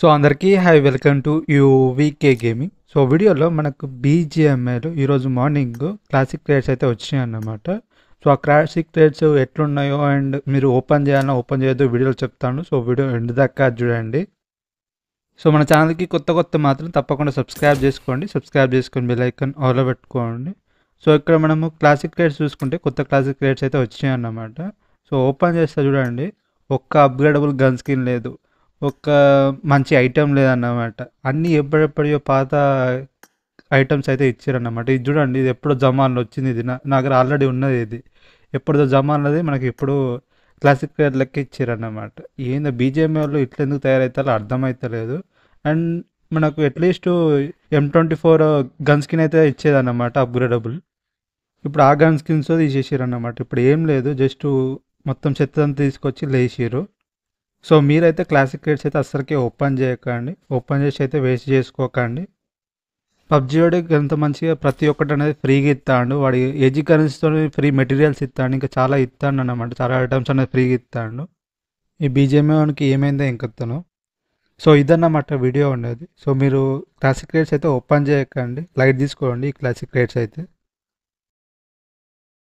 so అందరికీ hi welcome to V K gaming so వీడియోలో మనకు బీజిఎంఏలో ఈరోజు మార్నింగ్ క్లాసిక్ ట్రేడ్స్ అయితే వచ్చినాయి అన్నమాట సో ఆ క్లాసిక్ ట్రేడ్స్ ఎట్లున్నాయో అండ్ మీరు ఓపెన్ చేయాలన్నా ఓపెన్ చేయొద్దు వీడియోలో చెప్తాను సో వీడియో ఎండ్ దాకా చూడండి సో మన ఛానల్కి కొత్త కొత్త మాత్రం తప్పకుండా సబ్స్క్రైబ్ చేసుకోండి సబ్స్క్రైబ్ చేసుకొని బెల్ ఐకన్ ఆలో పెట్టుకోండి సో ఇక్కడ మనము క్లాసిక్ రేట్స్ చూసుకుంటే కొత్త క్లాసిక్ రేట్స్ అయితే వచ్చాయి అన్నమాట సో ఓపెన్ చేస్తే చూడండి ఒక్క అప్గ్రేడబుల్ గన్ స్కిన్ లేదు ఒక మంచి ఐటెం లేదన్నమాట అన్నీ ఎప్పుడెప్పుడో పాత ఐటమ్స్ అయితే ఇచ్చారన్నమాట ఇది చూడండి ఇది ఎప్పుడో జమాన్లో వచ్చింది ఇది నా దగ్గర ఆల్రెడీ ఉన్నది ఇది ఎప్పుడుదో జమాన్లది మనకి ఇప్పుడు క్లాసిక్ లెక్క ఇచ్చారన్నమాట ఏందో బీజేఎం వాళ్ళు ఇట్లా ఎందుకు తయారవుతారో అర్థమవుతలేదు అండ్ మనకు at least M twenty four gun skin అయితే ఇచ్చేదన్నమాట అప్గ్రేడబుల్ ఇప్పుడు ఆ గన్ స్కిన్స్ తీసేసారు అన్నమాట ఇప్పుడు ఏం లేదు జస్ట్ మొత్తం చెత్త తీసుకొచ్చి లేచారు సో మీరైతే క్లాసిక్ క్రేట్స్ అయితే అస్సలకి ఓపెన్ చేయకండి ఓపెన్ చేసి అయితే వేస్ట్ చేసుకోకండి పబ్జి వాడి ఎంత మంచిగా ప్రతి ఒక్కటి అనేది ఫ్రీగా ఇస్తాడు వాడి ఏజీ కరెన్సీతో ఫ్రీ మెటీరియల్స్ ఇస్తాడు ఇంకా చాలా ఇస్తాడు అనమాట చాలా ఐటమ్స్ అనేది ఫ్రీగా ఇస్తాడు ఈ బీజేఎంఏ వానికి ఏమైందో ఇంకొత్తాను సో ఇదన్నమాట వీడియో ఉండేది సో మీరు క్లాసిక్ రేట్స్ అయితే ఓపెన్ చేయకండి లైట్ తీసుకోండి ఈ క్లాసిక్ రేట్స్ అయితే